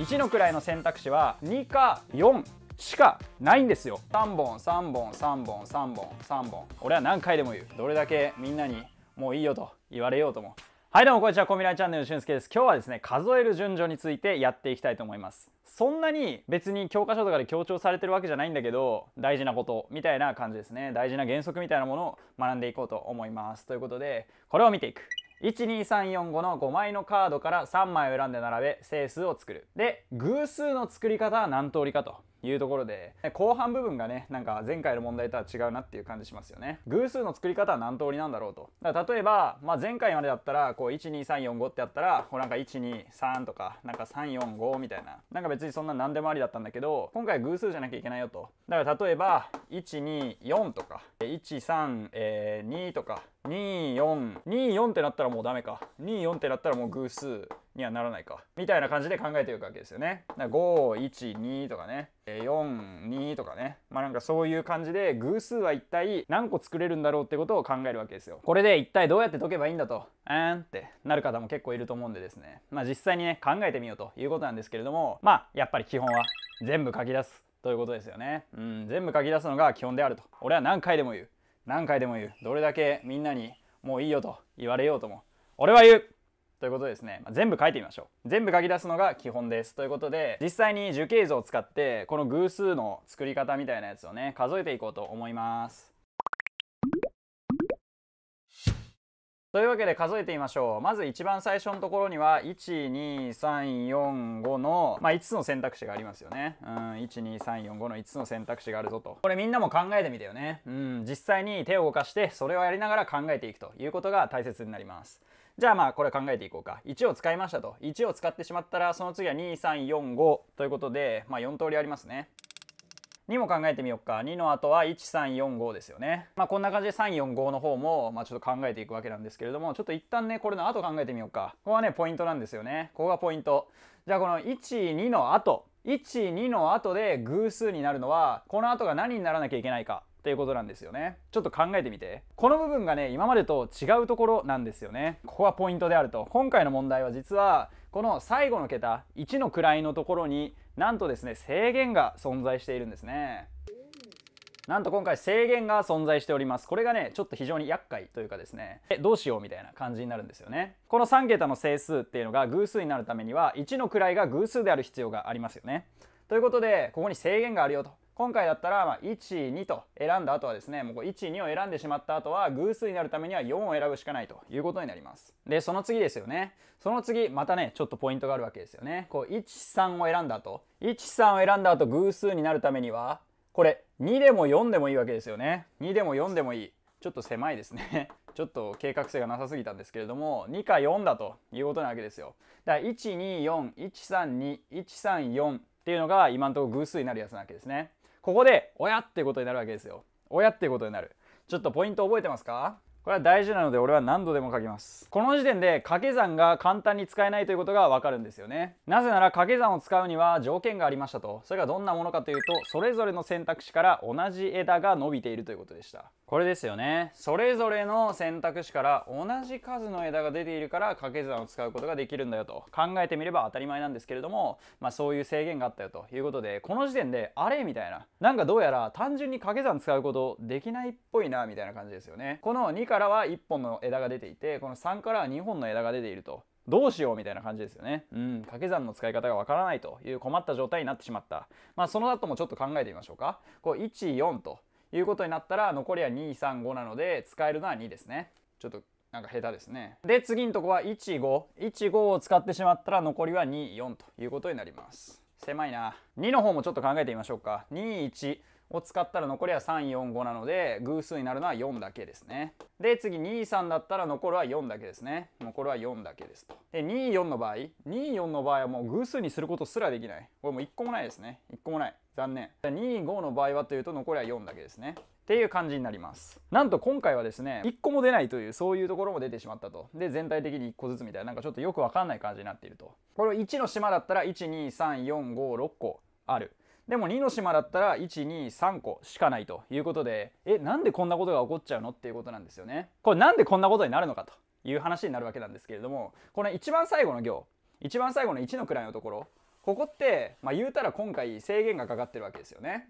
1の位の選択肢は2か4しかないんですよ3本3本3本3本3本俺は何回でも言うどれだけみんなにもういいよと言われようともはいどうもこんにちはコミライチャンネルの俊介です今日はですね数える順序についてやっていきたいと思いますそんなに別に教科書とかで強調されてるわけじゃないんだけど大事なことみたいな感じですね大事な原則みたいなものを学んでいこうと思いますということでこれを見ていく12345の5枚のカードから3枚を選んで並べ整数を作るで偶数の作り方は何通りかというところで後半部分がねなんか前回の問題とは違うなっていう感じしますよね偶数の作り方は何通りなんだろうとだから例えば、まあ、前回までだったらこう12345ってやったらこうなんか123とかなんか345みたいななんか別にそんな何でもありだったんだけど今回は偶数じゃなきゃいけないよとだから例えば124とか132とか2424ってなったらもうダメか24ってなったらもう偶数にはならないかみたいな感じで考えていくわけですよね512とかね42とかねまあなんかそういう感じで偶数は一体何個作れるんだろうってことを考えるわけですよこれで一体どうやって解けばいいんだとあーんってなる方も結構いると思うんでですねまあ実際にね考えてみようということなんですけれどもまあやっぱり基本は全部書き出すということですよねうん全部書き出すのが基本であると俺は何回でも言う何回でも言うどれだけみんなにもういいよと言われようとも俺は言うということですね、まあ、全部書いてみましょう全部書き出すのが基本ですということで実際に樹形図を使ってこの偶数の作り方みたいなやつをね数えていこうと思いますというわけで数えてみましょうまず一番最初のところには12345の、まあ、5つの選択肢がありますよね、うん、12345の5つの選択肢があるぞとこれみんなも考えてみてよね、うん、実際に手を動かしてそれをやりながら考えていくということが大切になりますじゃあまあこれ考えていこうか1を使いましたと1を使ってしまったらその次は2345ということで、まあ、4通りありますね2も考えてみようか2の後は1345ですよねまあこんな感じで345の方もまあちょっと考えていくわけなんですけれどもちょっと一旦ねこれの後考えてみようかここはねポイントなんですよねここがポイントじゃあこの12の後12の後で偶数になるのはこの後が何にならなきゃいけないかということなんですよねちょっと考えてみてこの部分がね今までと違うところなんですよねここはポイントであると今回の問題は実はこの最後の桁1の位のところになんとですね制限が存在しているんですねなんと今回制限が存在しておりますこれがねちょっと非常に厄介というかですねえどうしようみたいな感じになるんですよねこの3桁の整数っていうのが偶数になるためには1の位が偶数である必要がありますよねということでここに制限があるよと今回だったら、まあ、1、2と選んだ後はですね、もう1、2を選んでしまった後は、偶数になるためには4を選ぶしかないということになります。で、その次ですよね。その次、またね、ちょっとポイントがあるわけですよね。こう、1、3を選んだ後、1、3を選んだ後、偶数になるためには、これ、2でも4でもいいわけですよね。2でも4でもいい。ちょっと狭いですね。ちょっと計画性がなさすぎたんですけれども、2か4だということなわけですよ。だから、1、2、4、1、3、2、1、3、4っていうのが今のところ偶数になるやつなわけですね。ここで親ってことになるわけですよ親ってことになるちょっとポイント覚えてますかこれは大事なので俺は何度でも書きますこの時点で掛け算が簡単に使えないということがわかるんですよねなぜなら掛け算を使うには条件がありましたとそれがどんなものかというとそれぞれの選択肢から同じ枝が伸びているということでしたこれですよねそれぞれの選択肢から同じ数の枝が出ているから掛け算を使うことができるんだよと考えてみれば当たり前なんですけれども、まあ、そういう制限があったよということでこの時点であれみたいななんかどうやら単純に掛け算使うことできないっぽいなみたいな感じですよねこの2からは1本の枝が出ていてこの3からは2本の枝が出ているとどうしようみたいな感じですよね。うん、掛け算の使い方がわからないという困った状態になってしまった。まあその後もちょっと考えてみましょうか。こう1、4ということになったら残りは235なので使えるのは2ですねちょっとなんか下手ですねで次のとこは1515を使ってしまったら残りは24ということになります狭いな2の方もちょっと考えてみましょうか21を使ったら残りは345なので偶数になるのは4だけですね。で次23だったら残るは4だけですね。残るは4だけですと。で24の場合24の場合はもう偶数にすることすらできない。これもう1個もないですね。1個もない。残念。25の場合はというと残りは4だけですね。っていう感じになりますなんと今回はですね1個も出ないというそういうところも出てしまったとで全体的に1個ずつみたいななんかちょっとよくわかんない感じになっているとこれ1の島だったら12345 6個あるでも2の島だったら123個しかないということでえなんでこんなことが起こっちゃうのっていうことなんですよね。これなんでこんなことになるのかという話になるわけなんですけれどもこの一番最後の行一番最後の1の位のところここって、まあ、言うたら今回制限がかかってるわけですよね。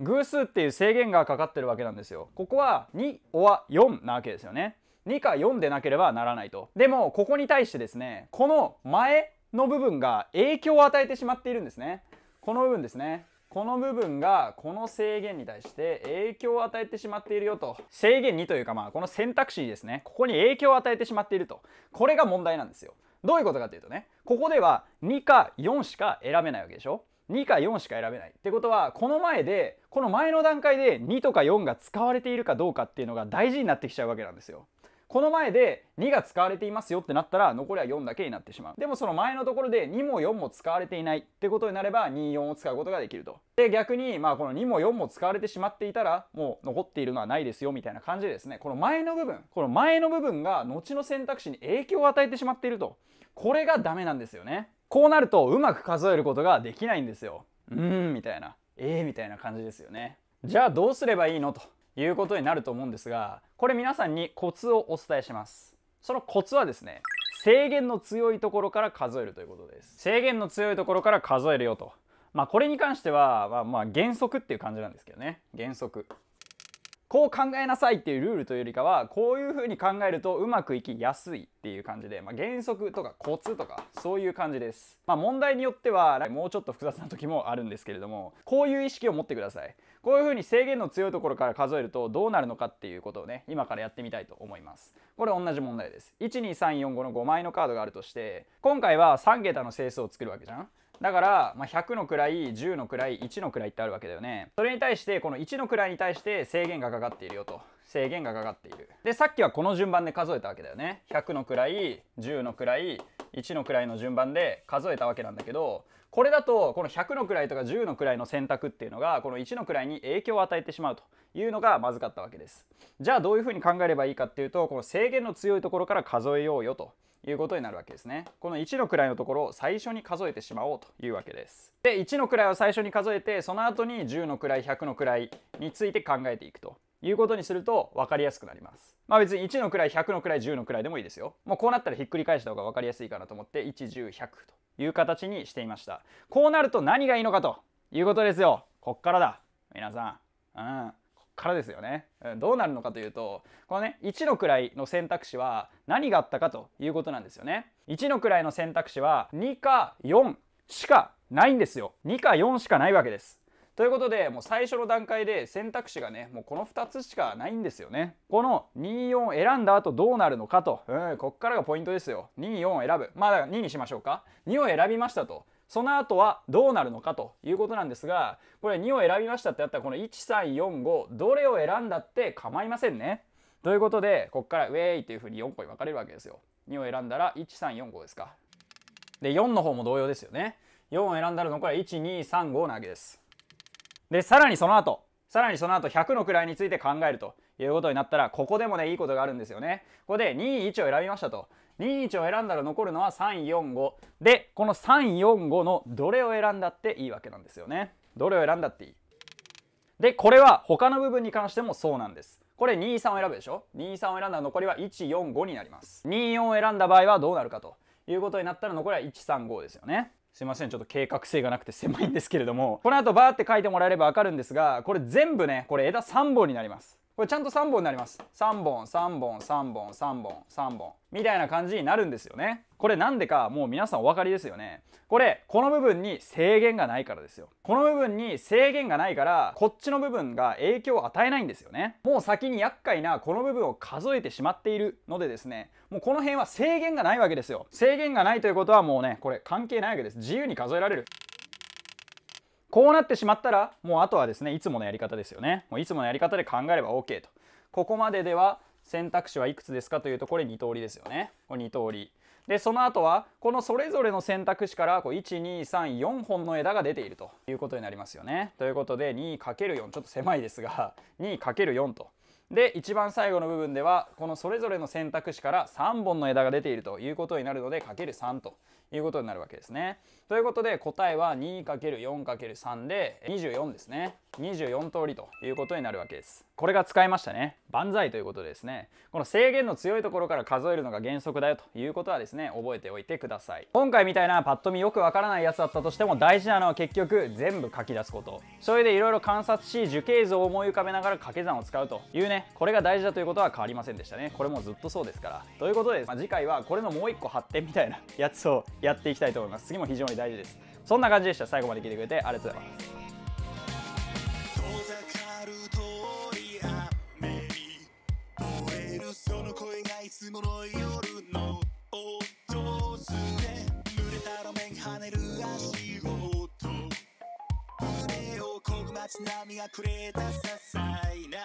偶数っていう制限がかかってるわけなんですよ。ここは2は4なわけですよね。2か4でなければならないと。でもここに対してですねこの前の部分が影響を与えてしまっているんですね。この部分ですねこの部分がこの制限に対して影響を与えてしまっているよと制限にというかまあこの選択肢ですねここに影響を与えてしまっているとこれが問題なんですよどういうことかというとねここでは2か4しか選べないわけでしょ2か4しか選べないってことはこの前でこの前の段階で2とか4が使われているかどうかっていうのが大事になってきちゃうわけなんですよこの前で2が使われていますよってなったら残りは4だけになってしまうでもその前のところで2も4も使われていないってことになれば24を使うことができるとで逆にまあこの2も4も使われてしまっていたらもう残っているのはないですよみたいな感じでですねこの前の部分この前の部分が後の選択肢に影響を与えてしまっているとこれがダメなんですよねこうなるとうまく数えることができないんですようーんみたいなえーみたいな感じですよねじゃあどうすればいいのということになると思うんですがこれ皆さんにコツをお伝えしますそのコツはですね制限の強いところから数えるということです制限の強いところから数えるよとまあこれに関しては、まあ、まあ原則っていう感じなんですけどね原則こう考えなさいっていうルールというよりかはこういうふうに考えるとうまくいきやすいっていう感じで、まあ、原則とかコツとかそういう感じです、まあ、問題によってはもうちょっと複雑な時もあるんですけれどもこういう意識を持ってくださいこういうふうに制限の強いところから数えるとどうなるのかっていうことをね今からやってみたいと思いますこれ同じ問題です12345の5枚のカードがあるとして今回は3桁の整数を作るわけじゃんだから、まあ、100の位10の位1の位ってあるわけだよねそれに対してこの1の位に対して制限がかかっているよと制限がかかっているでさっきはこの順番で数えたわけだよね100の位10の位1の位の順番で数えたわけなんだけどこれだとこの100の位とか10の位の選択っていうのがこの1の位に影響を与えてしまうというのがまずかったわけですじゃあどういうふうに考えればいいかっていうとこの制限の強いところから数えようよということになるわけですねこの1の位のところを最初に数えてしまおうというわけですで1の位を最初に数えてその後に10の位100の位について考えていくということにすると分かりやすくなります。まあ別に1の位、100の位、10の位でもいいですよ。もうこうなったらひっくり返した方が分かりやすいかなと思って、1、10、100という形にしていました。こうなると何がいいのかということですよ。こっからだ。皆さん。うん。こっからですよね。うん、どうなるのかというと、このね、1の位の選択肢は何があったかということなんですよね。1の位の選択肢は2か4しかないんですよ。2か4しかないわけです。ということでもう最初の段階で選択肢がねもうこの2つしかないんですよねこの24選んだ後どうなるのかと、うん、こっからがポイントですよ24選ぶまあだから2にしましょうか2を選びましたとその後はどうなるのかということなんですがこれ2を選びましたってやったらこの1345どれを選んだって構いませんねということでこっからウェーイっていうふうに4個に分かれるわけですよ2を選んだら1345ですかで4の方も同様ですよね4を選んだら残りは1235なわけですでさらにその後さらにその後100の位について考えるということになったらここでもねいいことがあるんですよね。ここで2位1を選びましたと2位1を選んだら残るのは345でこの345のどれを選んだっていいわけなんですよね。どれを選んだっていい。でこれは他の部分に関してもそうなんです。これ23を選ぶでしょ23を選んだら残りは145になります。24を選んだ場合はどうなるかということになったら残りは135ですよね。すいませんちょっと計画性がなくて狭いんですけれどもこの後バーって書いてもらえれば分かるんですがこれ全部ねこれ枝3本になりますこれちゃんと3本になります3本3本3本3本3本みたいな感じになるんですよねこれなんでかもう皆さんお分かりですよねこれこの部分に制限がないからですよこの部分に制限がないからこっちの部分が影響を与えないんですよねもう先に厄介なこの部分を数えてしまっているのでですねもうこの辺は制限がないわけですよ制限がないということはもうねこれ関係ないわけです自由に数えられるこうなってしまったらもうあとはですねいつものやり方ですよねもういつものやり方で考えれば OK とここまででは選択肢はいくつですかというとこれ2通りですよねこれ2通りでその後はこのそれぞれの選択肢から1234本の枝が出ているということになりますよねということで 2×4 ちょっと狭いですが 2×4 とで一番最後の部分ではこのそれぞれの選択肢から3本の枝が出ているということになるので ×3 ということになるわけですね。ということで答えは 2×4×3 で24ですね24通りということになるわけです。これが使えましたね万歳ということですねこの制限の強いところから数えるのが原則だよということはですね覚えておいてください今回みたいなパッと見よくわからないやつだったとしても大事なのは結局全部書き出すことそれでいろいろ観察し樹形図を思い浮かべながら掛け算を使うというねこれが大事だということは変わりませんでしたねこれもずっとそうですからということで、まあ、次回はこれのもう一個発展みたいなやつをやっていきたいと思います次も非常に大事ですそんな感じでした最後まで聞いてくれてありがとうございますつもの夜の音上手で濡れた路面跳ねる足音胸をこぐ街並みがくれた些細な